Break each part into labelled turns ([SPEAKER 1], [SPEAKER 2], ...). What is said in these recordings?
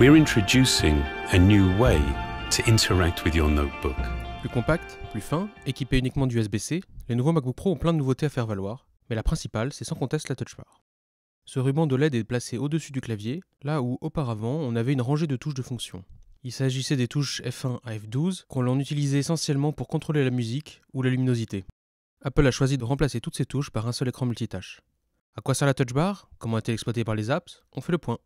[SPEAKER 1] We're introducing a new way to interact with your notebook. Plus compact, plus fin, équipé uniquement d'USB-C, les nouveaux MacBook Pro ont plein de nouveautés à faire valoir, mais la principale, c'est sans conteste la Touch Bar. Ce ruban de LED est placé au-dessus du clavier, là où auparavant on avait une rangée de touches de fonction. Il s'agissait des touches F1 à F12, qu'on l'en utilisait essentiellement pour contrôler la musique ou la luminosité. Apple a choisi de remplacer toutes ces touches par un seul écran multitâche. À quoi sert la touch bar Comment est-elle exploitée par les apps On fait le point.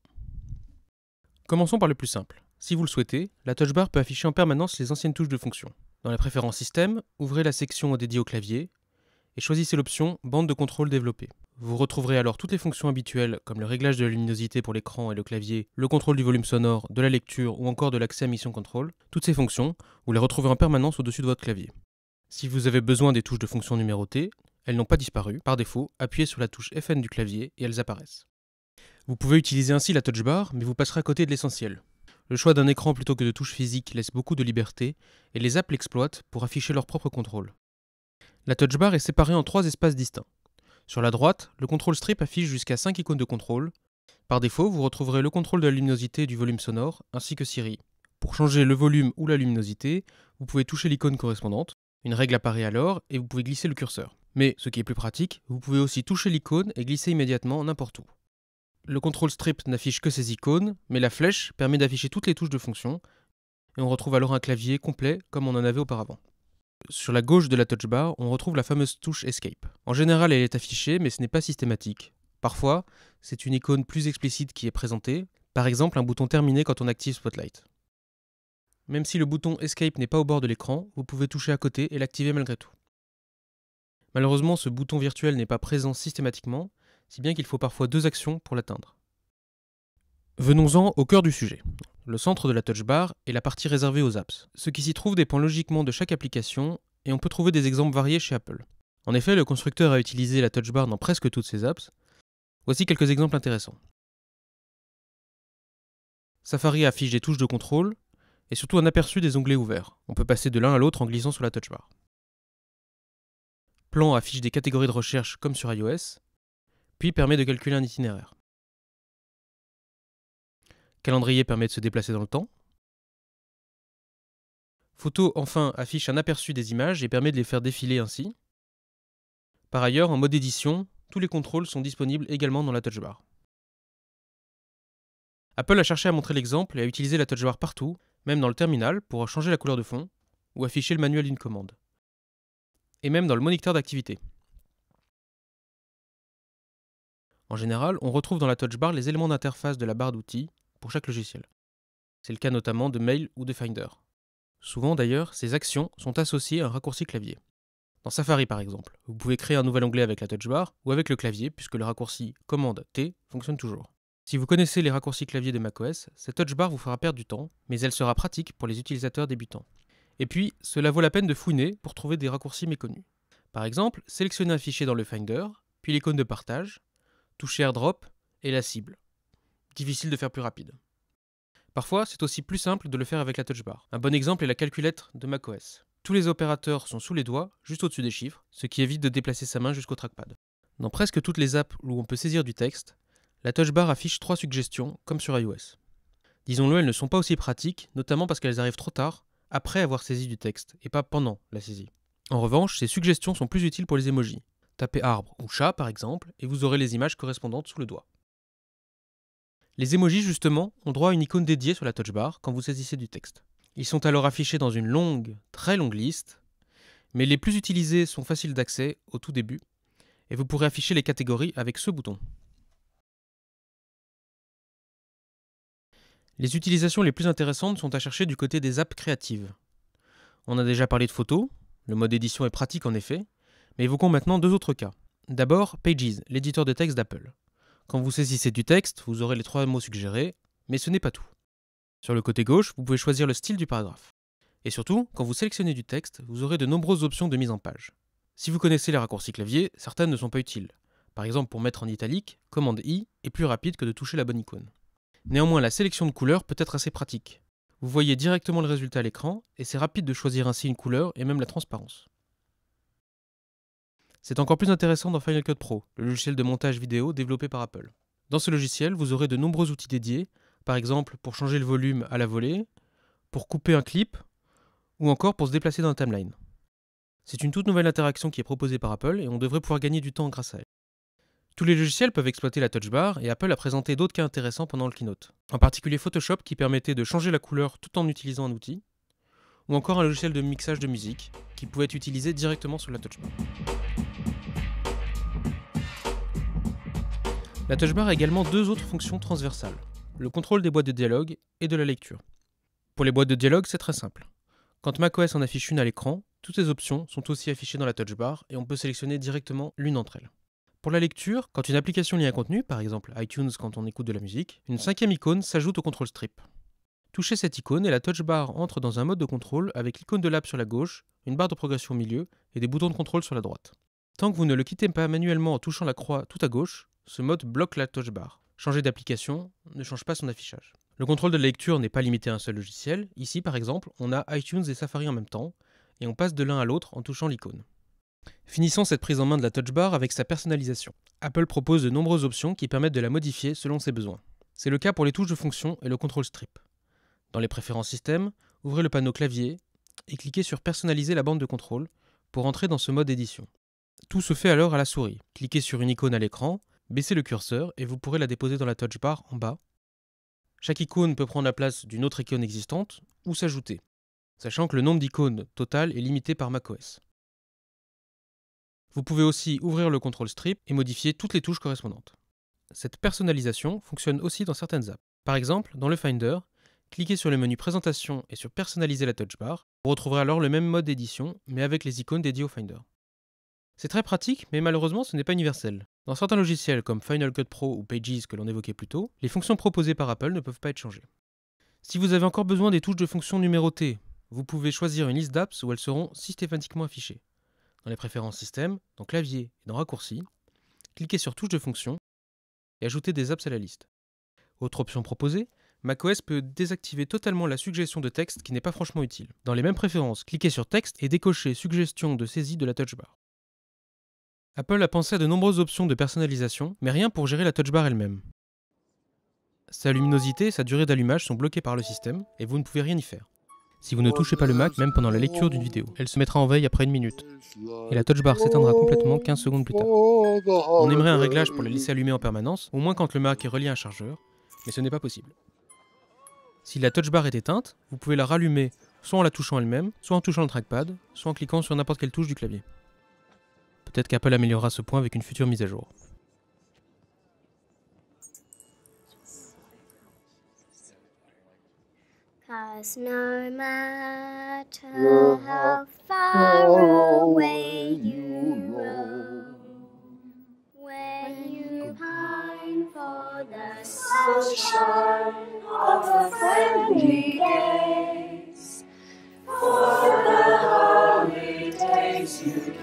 [SPEAKER 1] Commençons par le plus simple. Si vous le souhaitez, la touch bar peut afficher en permanence les anciennes touches de fonction. Dans la préférence système, ouvrez la section dédiée au clavier et choisissez l'option bande de contrôle développée. Vous retrouverez alors toutes les fonctions habituelles comme le réglage de la luminosité pour l'écran et le clavier, le contrôle du volume sonore, de la lecture ou encore de l'accès à Mission Control. Toutes ces fonctions, vous les retrouverez en permanence au-dessus de votre clavier. Si vous avez besoin des touches de fonction numérotées, elles n'ont pas disparu. Par défaut, appuyez sur la touche FN du clavier et elles apparaissent. Vous pouvez utiliser ainsi la touch bar, mais vous passerez à côté de l'essentiel. Le choix d'un écran plutôt que de touches physiques laisse beaucoup de liberté, et les apps l'exploitent pour afficher leur propre contrôle. La touch bar est séparée en trois espaces distincts. Sur la droite, le contrôle strip affiche jusqu'à 5 icônes de contrôle. Par défaut, vous retrouverez le contrôle de la luminosité et du volume sonore, ainsi que Siri. Pour changer le volume ou la luminosité, vous pouvez toucher l'icône correspondante, une règle apparaît alors et vous pouvez glisser le curseur. Mais, ce qui est plus pratique, vous pouvez aussi toucher l'icône et glisser immédiatement n'importe où le contrôle strip n'affiche que ses icônes, mais la flèche permet d'afficher toutes les touches de fonction, et on retrouve alors un clavier complet comme on en avait auparavant. Sur la gauche de la touch bar, on retrouve la fameuse touche Escape. En général, elle est affichée, mais ce n'est pas systématique. Parfois, c'est une icône plus explicite qui est présentée, par exemple un bouton terminé quand on active Spotlight. Même si le bouton Escape n'est pas au bord de l'écran, vous pouvez toucher à côté et l'activer malgré tout. Malheureusement, ce bouton virtuel n'est pas présent systématiquement, si bien qu'il faut parfois deux actions pour l'atteindre. Venons-en au cœur du sujet. Le centre de la touch bar est la partie réservée aux apps. Ce qui s'y trouve dépend logiquement de chaque application et on peut trouver des exemples variés chez Apple. En effet, le constructeur a utilisé la touch bar dans presque toutes ses apps. Voici quelques exemples intéressants. Safari affiche des touches de contrôle et surtout un aperçu des onglets ouverts. On peut passer de l'un à l'autre en glissant sur la touch bar. Plan affiche des catégories de recherche comme sur iOS puis permet de calculer un itinéraire. Calendrier permet de se déplacer dans le temps. Photo enfin affiche un aperçu des images et permet de les faire défiler ainsi. Par ailleurs, en mode édition, tous les contrôles sont disponibles également dans la touch bar. Apple a cherché à montrer l'exemple et à utiliser la touch bar partout, même dans le terminal pour changer la couleur de fond ou afficher le manuel d'une commande. Et même dans le moniteur d'activité. En général, on retrouve dans la touch bar les éléments d'interface de la barre d'outils pour chaque logiciel. C'est le cas notamment de Mail ou de Finder. Souvent d'ailleurs, ces actions sont associées à un raccourci clavier. Dans Safari par exemple, vous pouvez créer un nouvel onglet avec la touch bar ou avec le clavier puisque le raccourci commande T fonctionne toujours. Si vous connaissez les raccourcis clavier de macOS, cette touch bar vous fera perdre du temps, mais elle sera pratique pour les utilisateurs débutants. Et puis, cela vaut la peine de fouiner pour trouver des raccourcis méconnus. Par exemple, sélectionnez un fichier dans le Finder, puis l'icône de partage, toucher AirDrop et la cible. Difficile de faire plus rapide. Parfois, c'est aussi plus simple de le faire avec la touch bar. Un bon exemple est la calculette de macOS. Tous les opérateurs sont sous les doigts, juste au-dessus des chiffres, ce qui évite de déplacer sa main jusqu'au trackpad. Dans presque toutes les apps où on peut saisir du texte, la touch bar affiche trois suggestions, comme sur iOS. Disons-le, elles ne sont pas aussi pratiques, notamment parce qu'elles arrivent trop tard, après avoir saisi du texte, et pas pendant la saisie. En revanche, ces suggestions sont plus utiles pour les emojis. Tapez arbre ou chat par exemple, et vous aurez les images correspondantes sous le doigt. Les emojis justement ont droit à une icône dédiée sur la touch bar quand vous saisissez du texte. Ils sont alors affichés dans une longue, très longue liste, mais les plus utilisés sont faciles d'accès au tout début, et vous pourrez afficher les catégories avec ce bouton. Les utilisations les plus intéressantes sont à chercher du côté des apps créatives. On a déjà parlé de photos, le mode édition est pratique en effet, mais évoquons maintenant deux autres cas. D'abord, Pages, l'éditeur de texte d'Apple. Quand vous saisissez du texte, vous aurez les trois mots suggérés, mais ce n'est pas tout. Sur le côté gauche, vous pouvez choisir le style du paragraphe. Et surtout, quand vous sélectionnez du texte, vous aurez de nombreuses options de mise en page. Si vous connaissez les raccourcis clavier, certaines ne sont pas utiles. Par exemple, pour mettre en italique, commande I est plus rapide que de toucher la bonne icône. Néanmoins, la sélection de couleurs peut être assez pratique. Vous voyez directement le résultat à l'écran, et c'est rapide de choisir ainsi une couleur et même la transparence. C'est encore plus intéressant dans Final Cut Pro, le logiciel de montage vidéo développé par Apple. Dans ce logiciel, vous aurez de nombreux outils dédiés, par exemple pour changer le volume à la volée, pour couper un clip, ou encore pour se déplacer dans la timeline. C'est une toute nouvelle interaction qui est proposée par Apple et on devrait pouvoir gagner du temps grâce à elle. Tous les logiciels peuvent exploiter la touch bar et Apple a présenté d'autres cas intéressants pendant le keynote. En particulier Photoshop qui permettait de changer la couleur tout en utilisant un outil, ou encore un logiciel de mixage de musique qui pouvait être utilisé directement sur la touch bar. La touch bar a également deux autres fonctions transversales, le contrôle des boîtes de dialogue et de la lecture. Pour les boîtes de dialogue, c'est très simple. Quand macOS en affiche une à l'écran, toutes ces options sont aussi affichées dans la touch bar et on peut sélectionner directement l'une d'entre elles. Pour la lecture, quand une application lit un contenu, par exemple iTunes quand on écoute de la musique, une cinquième icône s'ajoute au contrôle strip. Touchez cette icône et la touch bar entre dans un mode de contrôle avec l'icône de l'app sur la gauche, une barre de progression au milieu et des boutons de contrôle sur la droite. Tant que vous ne le quittez pas manuellement en touchant la croix tout à gauche, ce mode bloque la touch bar. Changer d'application ne change pas son affichage. Le contrôle de la lecture n'est pas limité à un seul logiciel. Ici, par exemple, on a iTunes et Safari en même temps, et on passe de l'un à l'autre en touchant l'icône. Finissons cette prise en main de la touch bar avec sa personnalisation. Apple propose de nombreuses options qui permettent de la modifier selon ses besoins. C'est le cas pour les touches de fonction et le contrôle strip. Dans les préférences système, ouvrez le panneau clavier et cliquez sur personnaliser la bande de contrôle pour entrer dans ce mode édition. Tout se fait alors à la souris. Cliquez sur une icône à l'écran Baissez le curseur et vous pourrez la déposer dans la touch bar en bas. Chaque icône peut prendre la place d'une autre icône existante ou s'ajouter, sachant que le nombre d'icônes total est limité par macOS. Vous pouvez aussi ouvrir le contrôle strip et modifier toutes les touches correspondantes. Cette personnalisation fonctionne aussi dans certaines apps. Par exemple, dans le Finder, cliquez sur le menu Présentation et sur Personnaliser la touch bar. Vous retrouverez alors le même mode d'édition, mais avec les icônes dédiées au Finder. C'est très pratique, mais malheureusement ce n'est pas universel. Dans certains logiciels comme Final Cut Pro ou Pages que l'on évoquait plus tôt, les fonctions proposées par Apple ne peuvent pas être changées. Si vous avez encore besoin des touches de fonctions numérotées, vous pouvez choisir une liste d'apps où elles seront systématiquement affichées. Dans les préférences système, dans clavier et dans raccourci, cliquez sur touche de fonction et ajoutez des apps à la liste. Autre option proposée, macOS peut désactiver totalement la suggestion de texte qui n'est pas franchement utile. Dans les mêmes préférences, cliquez sur texte et décochez suggestion de saisie de la touch bar. Apple a pensé à de nombreuses options de personnalisation, mais rien pour gérer la touch bar elle-même. Sa luminosité et sa durée d'allumage sont bloquées par le système, et vous ne pouvez rien y faire. Si vous ne touchez pas le Mac, même pendant la lecture d'une vidéo, elle se mettra en veille après une minute, et la touch bar s'éteindra complètement 15 secondes plus tard. On aimerait un réglage pour la laisser allumer en permanence, au moins quand le Mac est relié à un chargeur, mais ce n'est pas possible. Si la touch bar est éteinte, vous pouvez la rallumer soit en la touchant elle-même, soit en touchant le trackpad, soit en cliquant sur n'importe quelle touche du clavier. Peut-être qu'Apple améliorera ce point avec une future mise à jour. Cause no matter how far away you roam, when you pine for the sunshine of a friendly gaze, for the days you